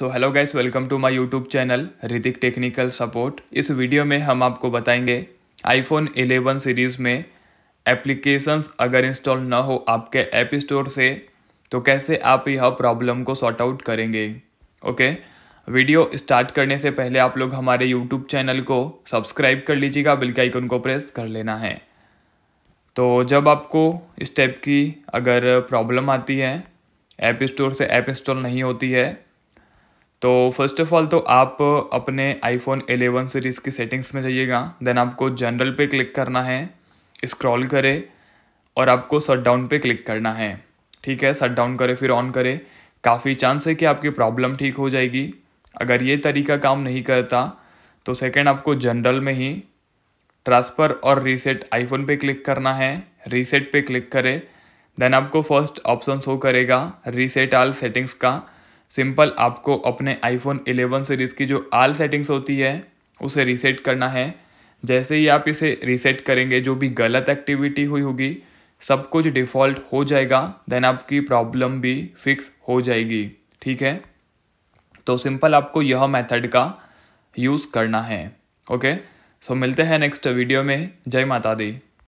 so hello guys welcome to my YouTube channel Hrithik technical support इस video में हम आपको बताएंगे आईफोन 11 सीरीज़ में एप्लीकेशंस अगर इंस्टॉल ना हो आपके ऐप स्टोर से तो कैसे आप यह प्रॉब्लम को सॉर्ट आउट करेंगे ओके वीडियो स्टार्ट करने से पहले आप लोग हमारे यूट्यूब चैनल को सब्सक्राइब कर लीजिएगा बिल्कुल आइकन को प्रेस कर लेना है तो जब आपको इस टाइप की अगर प्रॉब्लम आती है ऐप स्टोर से ऐप इंस्टॉल नहीं होती है तो फर्स्ट ऑफ ऑल तो आप अपने आईफोन 11 सीरीज़ की सेटिंग्स में जाइएगा देन आपको जनरल पे क्लिक करना है स्क्रॉल करें और आपको शट डाउन पर क्लिक करना है ठीक है शट डाउन करें फिर ऑन करें काफ़ी चांस है कि आपकी प्रॉब्लम ठीक हो जाएगी अगर ये तरीका काम नहीं करता तो सेकेंड आपको जनरल में ही ट्रांसफ़र और रीसेट आईफोन पे क्लिक करना है रीसेट पे क्लिक करें देन आपको फर्स्ट ऑप्शन शो करेगा रीसेट आल सेटिंग्स का सिंपल आपको अपने आईफोन 11 सीरीज़ की जो आल सेटिंग्स होती है उसे रीसेट करना है जैसे ही आप इसे रीसेट करेंगे जो भी गलत एक्टिविटी हुई होगी सब कुछ डिफ़ॉल्ट हो जाएगा देन आपकी प्रॉब्लम भी फिक्स हो जाएगी ठीक है तो सिंपल आपको यह मेथड का यूज़ करना है ओके सो मिलते हैं नेक्स्ट वीडियो में जय माता दी